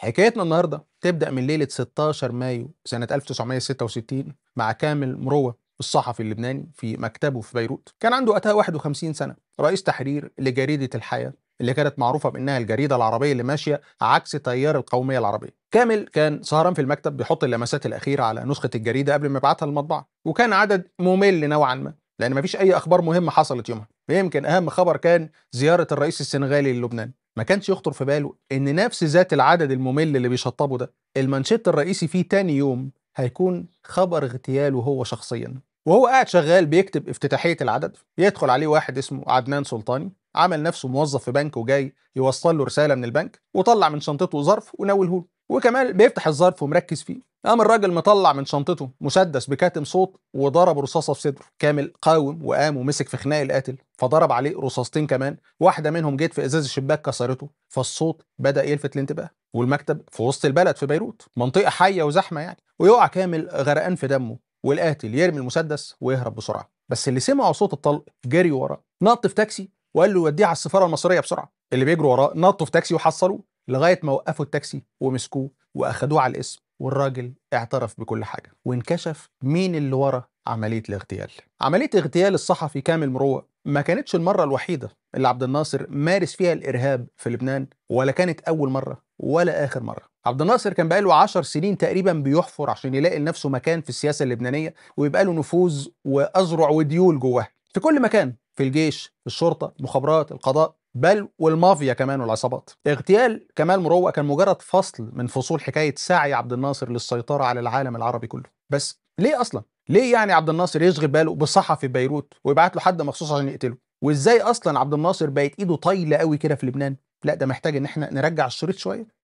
حكايتنا النهارده تبدا من ليله 16 مايو سنه 1966 مع كامل مروه الصحفي اللبناني في مكتبه في بيروت كان عنده وقتها 51 سنه رئيس تحرير لجريده الحياه اللي كانت معروفه بانها الجريده العربيه اللي ماشيه عكس تيار القوميه العربيه كامل كان سهران في المكتب بيحط اللمسات الاخيره على نسخه الجريده قبل ما يبعتها للمطبعه وكان عدد ممل نوعا ما لان مفيش اي اخبار مهمه حصلت يومها يمكن اهم خبر كان زياره الرئيس السنغالي للبنان ما كانش يخطر في باله ان نفس ذات العدد الممل اللي بيشطبه ده المانشيت الرئيسي فيه تاني يوم هيكون خبر اغتياله هو شخصيا وهو قاعد شغال بيكتب افتتاحية العدد يدخل عليه واحد اسمه عدنان سلطاني عمل نفسه موظف في بنك وجاي يوصل له رسالة من البنك وطلع من شنطته ظرف وناوله وكمان بيفتح الظرف ومركز فيه قام الراجل مطلع من شنطته مسدس بكاتم صوت وضرب رصاصه في صدره كامل قاوم وقام ومسك في خناق القاتل فضرب عليه رصاصتين كمان واحده منهم جت في ازاز الشباك كسرته فالصوت بدا يلفت الانتباه والمكتب في وسط البلد في بيروت منطقه حيه وزحمه يعني ويقع كامل غرقان في دمه والقاتل يرمي المسدس ويهرب بسرعه بس اللي سمعوا صوت الطلق جري وراه نط في تاكسي وقال له يوديه على السفاره المصريه بسرعه اللي بيجروا وراه نطوا في تاكسي وحصلوه لغايه ما وقفوا التاكسي ومسكوه واخدوه على الاسم والراجل اعترف بكل حاجة وانكشف مين اللي ورا عملية الاغتيال عملية اغتيال الصحفي كامل مروة ما كانتش المرة الوحيدة اللي عبد الناصر مارس فيها الإرهاب في لبنان ولا كانت أول مرة ولا آخر مرة عبد الناصر كان بقاله 10 سنين تقريبا بيحفر عشان يلاقي لنفسه مكان في السياسة اللبنانية ويبقى له نفوذ وأذرع وديول جواه في كل مكان في الجيش في الشرطة المخابرات القضاء بل والمافيا كمان والعصابات اغتيال كمال مروه كان مجرد فصل من فصول حكايه سعي عبد الناصر للسيطره على العالم العربي كله بس ليه اصلا ليه يعني عبد الناصر يشغل باله بصحفي في بيروت ويبعت له حد مخصوص عشان يقتله وازاي اصلا عبد الناصر بقت ايده طايله قوي كده في لبنان لا ده محتاج ان احنا نرجع الشريط شويه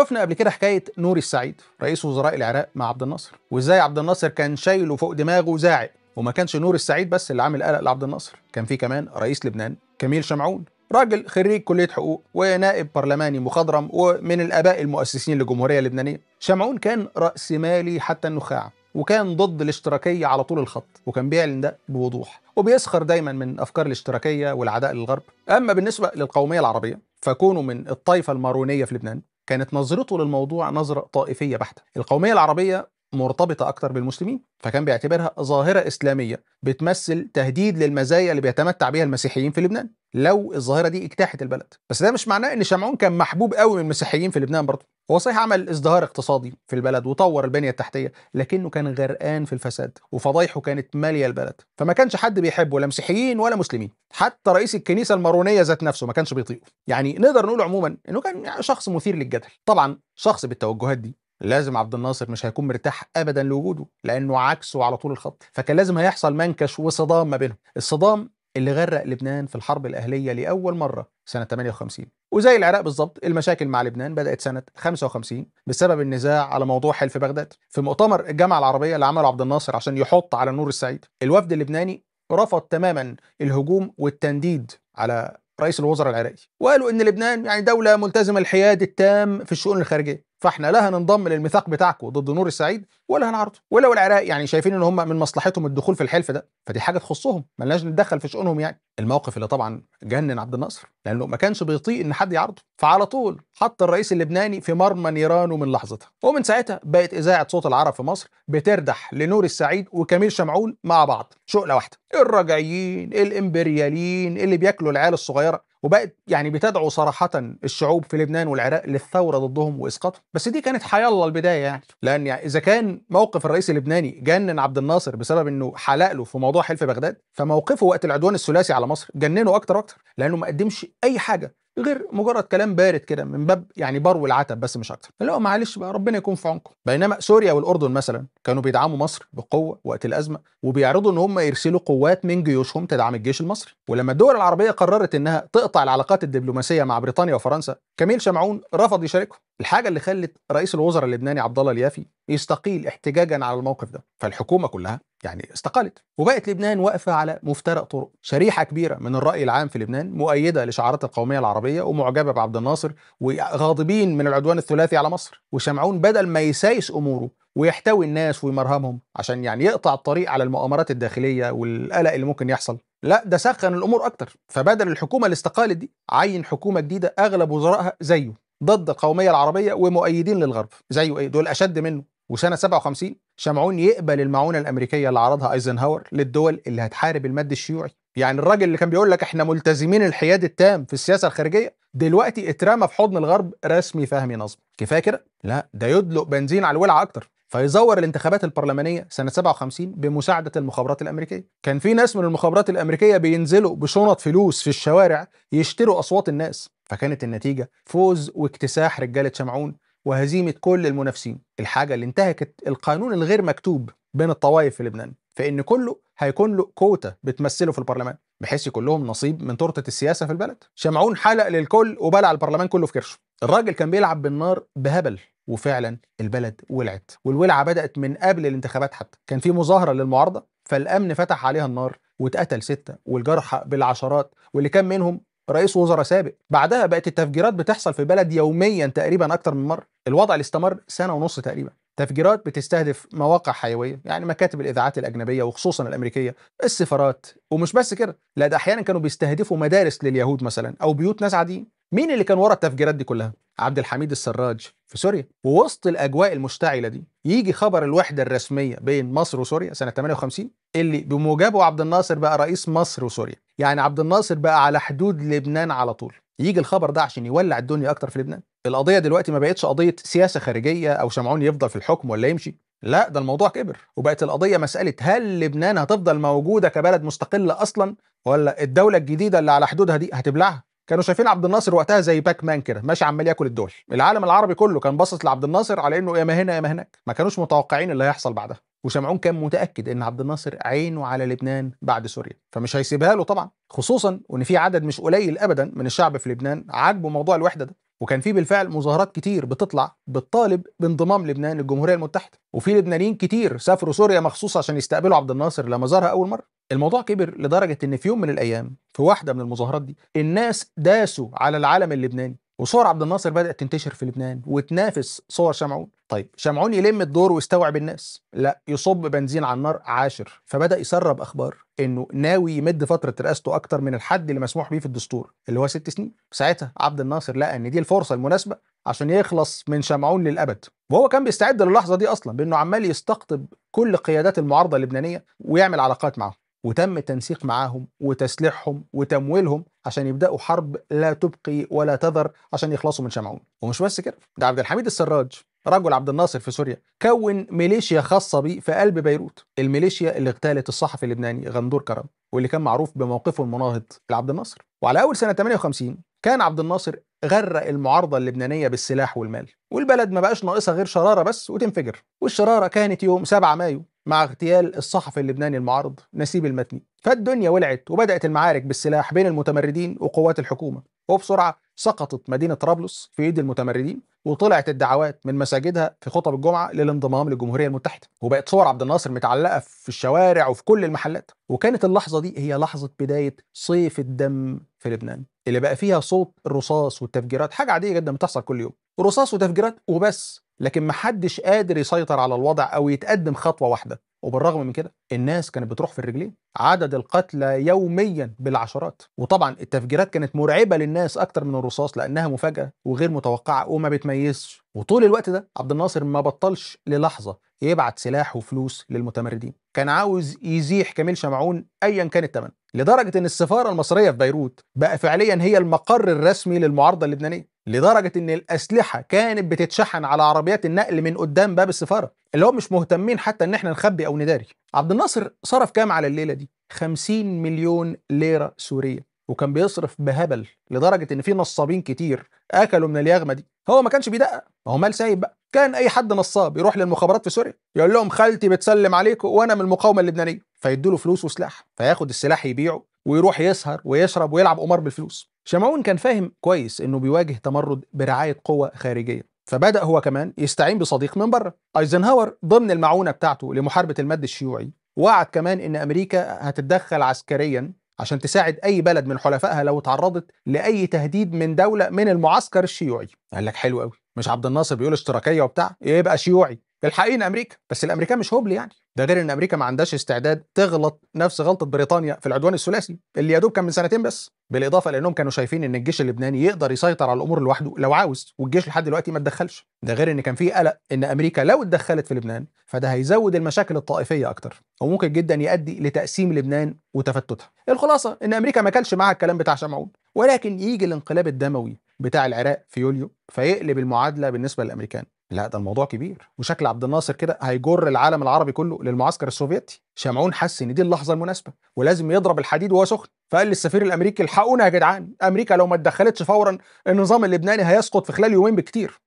شفنا قبل كده حكايه نور السعيد رئيس وزراء العراق مع عبد الناصر وازاي عبد الناصر كان شايله فوق دماغه زاعق وما كانش نور السعيد بس اللي عامل قلق لعبد الناصر كان في كمان رئيس لبنان كميل شمعون راجل خريج كليه حقوق ونائب برلماني مخضرم ومن الاباء المؤسسين للجمهوريه اللبنانيه شمعون كان راسمالي حتى النخاع وكان ضد الاشتراكيه على طول الخط وكان بيعلن ده بوضوح وبيسخر دايما من افكار الاشتراكيه والعداء للغرب اما بالنسبه للقوميه العربيه فكونوا من الطائفه المارونيه في لبنان كانت نظرته للموضوع نظرة طائفية بحتة القومية العربية مرتبطة أكتر بالمسلمين فكان بيعتبرها ظاهرة إسلامية بتمثل تهديد للمزايا اللي بيتمتع بها المسيحيين في لبنان لو الظاهرة دي اجتاحت البلد بس ده مش معناه إن شمعون كان محبوب قوي من المسيحيين في لبنان برضه هو صحيح عمل ازدهار اقتصادي في البلد وطور البنية التحتية لكنه كان غرقان في الفساد وفضايحه كانت مالية البلد فما كانش حد بيحبه لا مسيحيين ولا مسلمين حتى رئيس الكنيسة المارونية ذات نفسه ما كانش بيطيقه يعني نقدر نقول عموما انه كان يعني شخص مثير للجدل طبعا شخص بالتوجهات دي لازم عبد الناصر مش هيكون مرتاح ابدا لوجوده لانه عكسه على طول الخط فكان لازم هيحصل منكش وصدام ما بينهم الصدام اللي غرق لبنان في الحرب الأهلية لأول مرة سنة 58 وزي العراق بالظبط المشاكل مع لبنان بدأت سنة 55 بسبب النزاع على موضوع حلف بغداد في مؤتمر الجامعة العربية اللي عمله عبد الناصر عشان يحط على نور السعيد الوفد اللبناني رفض تماما الهجوم والتنديد على رئيس الوزراء العراقي وقالوا ان لبنان يعني دولة ملتزمة الحياد التام في الشؤون الخارجية فاحنا لا هننضم للميثاق بتاعكم ضد نور السعيد ولا هنعرضه ولو العراق يعني شايفين ان هم من مصلحتهم الدخول في الحلف ده فدي حاجه تخصهم ملناش نتدخل في شؤونهم يعني الموقف اللي طبعا جنن عبد الناصر لانه ما كانش بيطيق ان حد يعرضه فعلى طول حط الرئيس اللبناني في مرمى نيرانه من لحظتها ومن ساعتها بقت اذاعه صوت العرب في مصر بتردح لنور السعيد وكميل شمعون مع بعض شقله واحده الرجعيين الامبرياليين اللي بياكلوا العيال الصغيره وبقت يعني بتدعو صراحة الشعوب في لبنان والعراق للثورة ضدهم وإسقاطهم بس دي كانت حيالله البداية يعني لأن يعني إذا كان موقف الرئيس اللبناني جنن عبد الناصر بسبب إنه حلق له في موضوع حلف بغداد فموقفه وقت العدوان الثلاثي على مصر جننه أكتر أكتر لأنه ما قدمش أي حاجة غير مجرد كلام بارد كده من باب يعني برو العتب بس مش اكتر اللي هو معلش بقى ربنا يكون في عونكم بينما سوريا والاردن مثلا كانوا بيدعموا مصر بقوه وقت الازمه وبيعرضوا ان هم يرسلوا قوات من جيوشهم تدعم الجيش المصري ولما الدول العربيه قررت انها تقطع العلاقات الدبلوماسيه مع بريطانيا وفرنسا كميل شمعون رفض يشاركهم الحاجه اللي خلت رئيس الوزراء اللبناني عبد الله اليافي يستقيل احتجاجا على الموقف ده فالحكومه كلها يعني استقالت وبقت لبنان واقفة على مفترق طرق شريحة كبيرة من الرأي العام في لبنان مؤيدة لشعارات القومية العربية ومعجبة بعبد الناصر وغاضبين من العدوان الثلاثي على مصر وشمعون بدل ما يسايس أموره ويحتوي الناس ويمرهمهم عشان يعني يقطع الطريق على المؤامرات الداخلية والقلق اللي ممكن يحصل لا ده سخن الأمور أكتر فبدل الحكومة اللي استقالت دي عين حكومة جديدة أغلب وزرائها زيه ضد القومية العربية ومؤيدين للغرب زيه إيه دول أشد منه وسنة 57 شمعون يقبل المعونة الأمريكية اللي عرضها أيزنهاور للدول اللي هتحارب المد الشيوعي يعني الراجل اللي كان بيقول لك احنا ملتزمين الحياد التام في السياسة الخارجية دلوقتي اترمى في حضن الغرب رسمي فهمي نظم كفاية كده؟ لا ده يدلق بنزين على الولع أكتر فيزور الانتخابات البرلمانية سنة 57 بمساعدة المخابرات الأمريكية كان في ناس من المخابرات الأمريكية بينزلوا بشنط فلوس في الشوارع يشتروا أصوات الناس فكانت النتيجة فوز واكتساح رجالة شمعون وهزيمة كل المنافسين الحاجة اللي انتهكت القانون الغير مكتوب بين الطوائف في لبنان فإن كله هيكون له كوتا بتمثله في البرلمان بحيث كلهم نصيب من تورته السياسه في البلد شمعون حلق للكل وبلع البرلمان كله في كرشه الراجل كان بيلعب بالنار بهبل وفعلا البلد ولعت والولعه بدات من قبل الانتخابات حتى كان في مظاهره للمعارضه فالامن فتح عليها النار واتقتل سته والجرحى بالعشرات واللي كان منهم رئيس وزراء سابق بعدها بقت التفجيرات بتحصل في البلد يوميا تقريبا اكتر من مره الوضع اللي استمر سنه ونص تقريبا تفجيرات بتستهدف مواقع حيويه يعني مكاتب الاذاعات الاجنبيه وخصوصا الامريكيه السفارات ومش بس كده لا ده احيانا كانوا بيستهدفوا مدارس لليهود مثلا او بيوت ناس عاديين مين اللي كان ورا التفجيرات دي كلها؟ عبد الحميد السراج في سوريا ووسط الاجواء المشتعله دي يجي خبر الوحده الرسميه بين مصر وسوريا سنه 58 اللي بموجبه عبد الناصر بقى رئيس مصر وسوريا يعني عبد الناصر بقى على حدود لبنان على طول يجي الخبر ده عشان يولع الدنيا اكتر في لبنان القضيه دلوقتي ما بقتش قضيه سياسه خارجيه او شمعون يفضل في الحكم ولا يمشي لا ده الموضوع كبر وبقت القضيه مساله هل لبنان هتفضل موجوده كبلد مستقله اصلا ولا الدوله الجديده اللي على حدودها دي هتبلعها كانوا شايفين عبد الناصر وقتها زي باك مان كده ماشي عمال ياكل الدول العالم العربي كله كان باصص لعبد الناصر على انه يا ما هنا يا ما هناك ما كانوش متوقعين اللي هيحصل بعدها وشمعون كان متاكد ان عبد الناصر عينه على لبنان بعد سوريا فمش هيسيبها له طبعا خصوصا وان في عدد مش قليل ابدا من الشعب في لبنان عاجبه موضوع الوحده ده وكان في بالفعل مظاهرات كتير بتطلع بتطالب بانضمام لبنان للجمهوريه المتحده وفي لبنانيين كتير سافروا سوريا مخصوص عشان يستقبلوا عبد الناصر لما زارها اول مره الموضوع كبر لدرجه ان في يوم من الايام في واحده من المظاهرات دي الناس داسوا على العلم اللبناني وصور عبد الناصر بدات تنتشر في لبنان وتنافس صور شمعون طيب شمعون يلم الدور ويستوعب الناس لا يصب بنزين على النار عاشر فبدا يسرب اخبار انه ناوي يمد فتره رئاسته اكتر من الحد اللي مسموح بيه في الدستور اللي هو ست سنين ساعتها عبد الناصر لقى ان دي الفرصه المناسبه عشان يخلص من شمعون للابد وهو كان بيستعد للحظه دي اصلا بانه عمال يستقطب كل قيادات المعارضه اللبنانيه ويعمل علاقات معاهم وتم التنسيق معاهم وتسليحهم وتمويلهم عشان يبداوا حرب لا تبقي ولا تذر عشان يخلصوا من شمعون ومش بس كده ده عبد الحميد السراج رجل عبد الناصر في سوريا كون ميليشيا خاصه بيه في قلب بيروت الميليشيا اللي اغتالت الصحفي اللبناني غندور كرم واللي كان معروف بموقفه المناهض لعبد الناصر وعلى اول سنه 58 كان عبد الناصر غرق المعارضه اللبنانيه بالسلاح والمال والبلد ما بقاش ناقصها غير شراره بس وتنفجر والشراره كانت يوم 7 مايو مع اغتيال الصحفي اللبناني المعارض نسيب المتني فالدنيا ولعت وبدأت المعارك بالسلاح بين المتمردين وقوات الحكومة وبسرعة سقطت مدينة طرابلس في ايد المتمردين وطلعت الدعوات من مساجدها في خطب الجمعة للانضمام للجمهورية المتحدة وبقت صور عبد الناصر متعلقة في الشوارع وفي كل المحلات وكانت اللحظة دي هي لحظة بداية صيف الدم في لبنان اللي بقى فيها صوت الرصاص والتفجيرات حاجه عاديه جدا بتحصل كل يوم رصاص وتفجيرات وبس لكن محدش قادر يسيطر على الوضع او يتقدم خطوه واحده وبالرغم من كده الناس كانت بتروح في الرجلين عدد القتلى يوميا بالعشرات وطبعا التفجيرات كانت مرعبه للناس اكتر من الرصاص لانها مفاجاه وغير متوقعه وما بتميزش وطول الوقت ده عبد الناصر ما بطلش للحظه يبعت سلاح وفلوس للمتمردين كان عاوز يزيح كميل شمعون ايا كان الثمن لدرجه ان السفاره المصريه في بيروت بقى فعليا هي المقر الرسمي للمعارضه اللبنانيه لدرجه ان الاسلحه كانت بتتشحن على عربيات النقل من قدام باب السفاره اللي هم مش مهتمين حتى ان احنا نخبي او نداري عبد الناصر صرف كام على الليله دي 50 مليون ليره سوريه وكان بيصرف بهبل لدرجه ان في نصابين كتير اكلوا من اليغمه دي هو ما كانش بيدقق ما هو مال سايب بقى كان اي حد نصاب يروح للمخابرات في سوريا يقول لهم خالتي بتسلم عليكم وانا من المقاومه اللبنانيه فيدوا له فلوس وسلاح فياخد السلاح يبيعه ويروح يسهر ويشرب ويلعب قمار بالفلوس شمعون كان فاهم كويس انه بيواجه تمرد برعايه قوى خارجيه فبدا هو كمان يستعين بصديق من بره ايزنهاور ضمن المعونه بتاعته لمحاربه المد الشيوعي وعد كمان ان امريكا هتتدخل عسكريا عشان تساعد اي بلد من حلفائها لو اتعرضت لاي تهديد من دوله من المعسكر الشيوعي قال لك حلو قوي مش عبد الناصر بيقول اشتراكيه وبتاع يبقى شيوعي الحقيقي ان امريكا بس الامريكان مش هبل يعني ده غير ان امريكا ما عندهاش استعداد تغلط نفس غلطه بريطانيا في العدوان الثلاثي اللي يا دوب كان من سنتين بس بالاضافه لانهم كانوا شايفين ان الجيش اللبناني يقدر يسيطر على الامور لوحده لو عاوز والجيش لحد دلوقتي ما اتدخلش ده غير ان كان في قلق ان امريكا لو اتدخلت في لبنان فده هيزود المشاكل الطائفيه اكتر وممكن جدا يؤدي لتقسيم لبنان وتفتتها الخلاصه ان امريكا ما كلش معاها الكلام بتاع شمعون ولكن يجي الانقلاب الدموي بتاع العراق في يوليو فيقلب المعادله بالنسبه للامريكان لا ده الموضوع كبير وشكل عبد الناصر كده هيجر العالم العربي كله للمعسكر السوفيتي شمعون حس ان دي اللحظه المناسبه ولازم يضرب الحديد وهو سخن فقال للسفير الامريكي الحقونا يا جدعان امريكا لو ما اتدخلتش فورا النظام اللبناني هيسقط في خلال يومين بكتير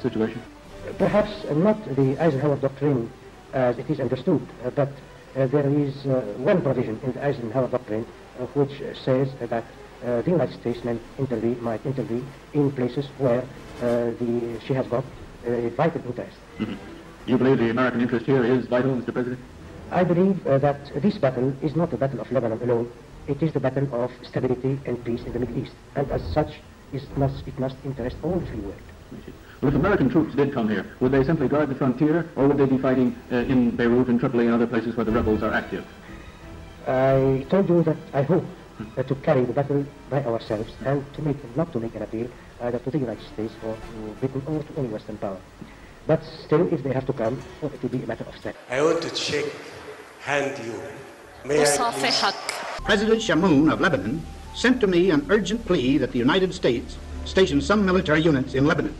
uh, Perhaps not the Eisenhower doctrine uh, as it is understood, uh, but Uh, there is uh, one provision in the Eisenhower Doctrine uh, which says that the United States may intervene, might intervene in places where the, she has got a vital interest. Mm-hmm. You believe the American interest here is vital, Mr. President? I believe that this battle is not the battle of Lebanon alone. It is the battle of stability and peace in the Middle East. And as such, it must, it must interest all the free world. If American troops did come here, would they simply guard the frontier, or would they be fighting uh, in Beirut and Tripoli and other places where the rebels are active? I told you that I hope uh, to carry the battle by ourselves and to make, not to make an appeal either uh, to the United States or to Britain or to any Western power. But still, if they have to come, it will be a matter of strength. I want to shake hand you. May President Shamoun of Lebanon sent to me an urgent plea that the United States station some military units in Lebanon.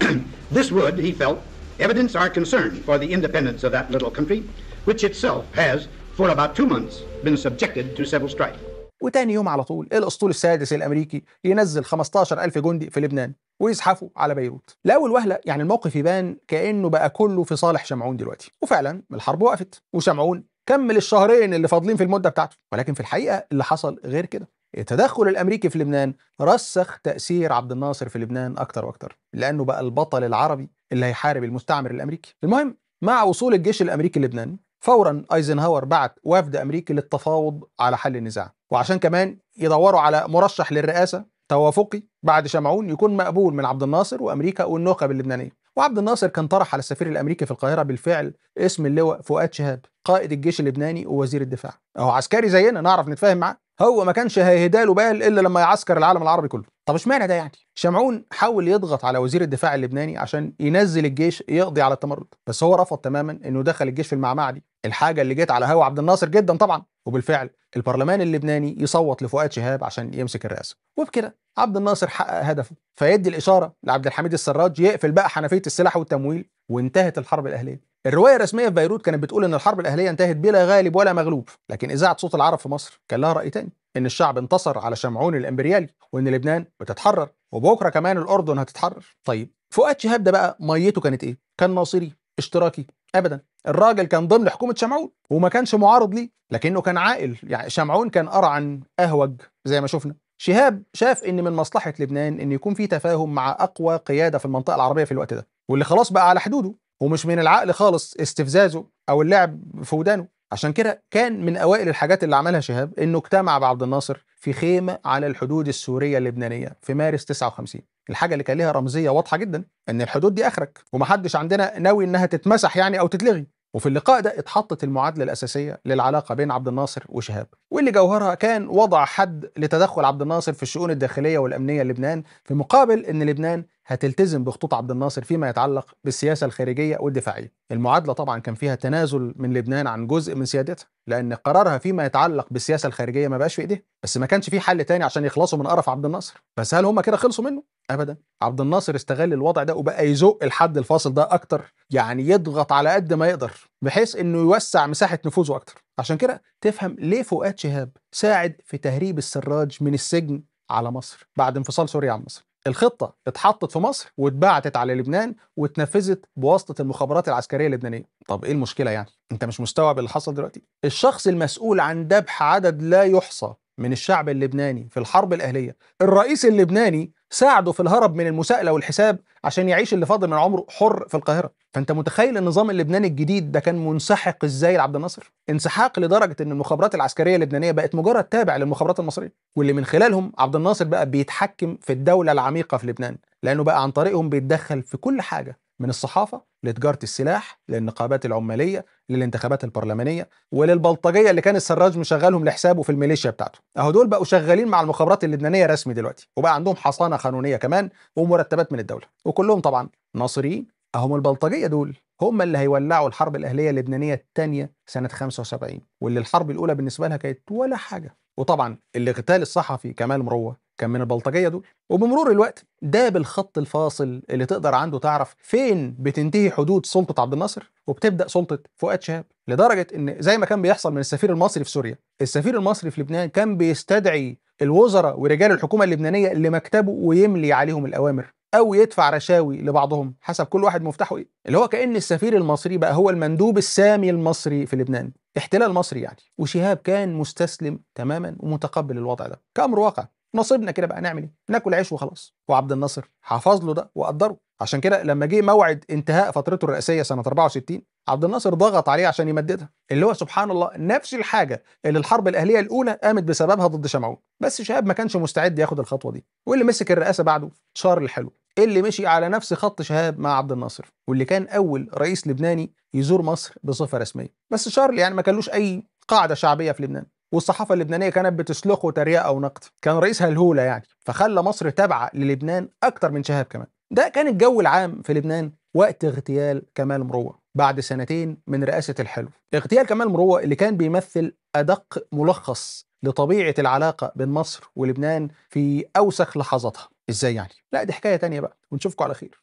this would, he felt, evidence our concern for the independence of that little country, which itself has, for about two months, been subjected to civil strife. وتاني يوم على طول إيه الاسطول السادس الامريكي ينزل 15000 جندي في لبنان ويزحفوا على بيروت لاول وهله يعني الموقف يبان كانه بقى كله في صالح شمعون دلوقتي وفعلا الحرب وقفت وشمعون كمل الشهرين اللي فاضلين في المده بتاعته ولكن في الحقيقه اللي حصل غير كده التدخل الامريكي في لبنان رسخ تاثير عبد الناصر في لبنان اكتر واكتر لانه بقى البطل العربي اللي هيحارب المستعمر الامريكي المهم مع وصول الجيش الامريكي لبنان فورا ايزنهاور بعت وفد امريكي للتفاوض على حل النزاع وعشان كمان يدوروا على مرشح للرئاسه توافقي بعد شمعون يكون مقبول من عبد الناصر وامريكا والنخب اللبنانيه وعبد الناصر كان طرح على السفير الامريكي في القاهره بالفعل اسم اللواء فؤاد شهاب قائد الجيش اللبناني ووزير الدفاع اهو عسكري زينا نعرف نتفاهم معاه هو ما كانش هيهدى له بال الا لما يعسكر العالم العربي كله طب اشمعنى ده يعني شمعون حاول يضغط على وزير الدفاع اللبناني عشان ينزل الجيش يقضي على التمرد بس هو رفض تماما انه دخل الجيش في المعمعه دي الحاجه اللي جت على هوا عبد الناصر جدا طبعا وبالفعل البرلمان اللبناني يصوت لفؤاد شهاب عشان يمسك الرئاسه وبكده عبد الناصر حقق هدفه فيدي الاشاره لعبد الحميد السراج يقفل بقى حنفيه السلاح والتمويل وانتهت الحرب الاهليه الروايه الرسميه في بيروت كانت بتقول ان الحرب الاهليه انتهت بلا غالب ولا مغلوب لكن اذاعه صوت العرب في مصر كان لها راي تاني ان الشعب انتصر على شمعون الامبريالي وان لبنان بتتحرر وبكره كمان الاردن هتتحرر طيب فؤاد شهاب ده بقى ميته كانت ايه كان ناصري اشتراكي ابدا الراجل كان ضمن حكومه شمعون وما كانش معارض ليه لكنه كان عاقل يعني شمعون كان ارعن اهوج زي ما شفنا شهاب شاف ان من مصلحه لبنان ان يكون في تفاهم مع اقوى قياده في المنطقه العربيه في الوقت ده واللي خلاص بقى على حدوده ومش من العقل خالص استفزازه او اللعب في ودانه عشان كده كان من اوائل الحاجات اللي عملها شهاب انه اجتمع بعبد الناصر في خيمه على الحدود السوريه اللبنانيه في مارس 59 الحاجه اللي كان ليها رمزيه واضحه جدا ان الحدود دي اخرك ومحدش عندنا ناوي انها تتمسح يعني او تتلغي وفي اللقاء ده اتحطت المعادلة الأساسية للعلاقة بين عبد الناصر وشهاب واللي جوهرها كان وضع حد لتدخل عبد الناصر في الشؤون الداخلية والأمنية للبنان في مقابل أن لبنان هتلتزم بخطوط عبد الناصر فيما يتعلق بالسياسه الخارجيه والدفاعيه. المعادله طبعا كان فيها تنازل من لبنان عن جزء من سيادتها، لان قرارها فيما يتعلق بالسياسه الخارجيه ما بقاش في ايديها، بس ما كانش في حل تاني عشان يخلصوا من قرف عبد الناصر، بس هل هم كده خلصوا منه؟ ابدا. عبد الناصر استغل الوضع ده وبقى يزق الحد الفاصل ده اكتر، يعني يضغط على قد ما يقدر، بحيث انه يوسع مساحه نفوذه اكتر. عشان كده تفهم ليه فؤاد شهاب ساعد في تهريب السراج من السجن على مصر بعد انفصال سوريا عن مصر الخطة اتحطت في مصر واتبعتت على لبنان واتنفذت بواسطة المخابرات العسكرية اللبنانية طب ايه المشكلة يعني؟ انت مش مستوعب اللي حصل دلوقتي؟ الشخص المسؤول عن ذبح عدد لا يحصى من الشعب اللبناني في الحرب الأهلية الرئيس اللبناني ساعده في الهرب من المساءله والحساب عشان يعيش اللي فاضل من عمره حر في القاهره فانت متخيل النظام اللبناني الجديد ده كان منسحق ازاي لعبد الناصر انسحاق لدرجه ان المخابرات العسكريه اللبنانيه بقت مجرد تابع للمخابرات المصريه واللي من خلالهم عبد الناصر بقى بيتحكم في الدوله العميقه في لبنان لانه بقى عن طريقهم بيتدخل في كل حاجه من الصحافه لتجاره السلاح للنقابات العماليه للانتخابات البرلمانيه وللبلطجيه اللي كان السراج مشغلهم لحسابه في الميليشيا بتاعته اهو دول بقوا شغالين مع المخابرات اللبنانيه رسمي دلوقتي وبقى عندهم حصانه قانونيه كمان ومرتبات من الدوله وكلهم طبعا ناصريين اهم البلطجيه دول هم اللي هيولعوا الحرب الاهليه اللبنانيه الثانيه سنه 75 واللي الحرب الاولى بالنسبه لها كانت ولا حاجه وطبعا اللي اغتال الصحفي كمال مروه كان من البلطجيه دول وبمرور الوقت ده بالخط الفاصل اللي تقدر عنده تعرف فين بتنتهي حدود سلطه عبد الناصر وبتبدا سلطه فؤاد شهاب لدرجه ان زي ما كان بيحصل من السفير المصري في سوريا السفير المصري في لبنان كان بيستدعي الوزراء ورجال الحكومه اللبنانيه لمكتبه ويملي عليهم الاوامر او يدفع رشاوي لبعضهم حسب كل واحد مفتاحه ايه اللي هو كان السفير المصري بقى هو المندوب السامي المصري في لبنان احتلال مصري يعني وشهاب كان مستسلم تماما ومتقبل الوضع ده كامر واقع نصيبنا كده بقى نعمل ايه ناكل عيش وخلاص وعبد الناصر حافظ له ده وقدره عشان كده لما جه موعد انتهاء فترته الرئاسيه سنه 64 عبد الناصر ضغط عليه عشان يمددها اللي هو سبحان الله نفس الحاجه اللي الحرب الاهليه الاولى قامت بسببها ضد شمعون بس شهاب ما كانش مستعد ياخد الخطوه دي واللي مسك الرئاسه بعده شارل الحلو، اللي مشي على نفس خط شهاب مع عبد الناصر واللي كان اول رئيس لبناني يزور مصر بصفه رسميه بس شارل يعني ما كانلوش اي قاعده شعبيه في لبنان والصحافه اللبنانيه كانت بتسلخه تريقه او نقد كان رئيسها الهوله يعني فخلى مصر تابعه للبنان اكتر من شهاب كمان ده كان الجو العام في لبنان وقت اغتيال كمال مروه بعد سنتين من رئاسه الحلو اغتيال كمال مروه اللي كان بيمثل ادق ملخص لطبيعه العلاقه بين مصر ولبنان في اوسخ لحظاتها ازاي يعني لا دي حكايه تانية بقى ونشوفكم على خير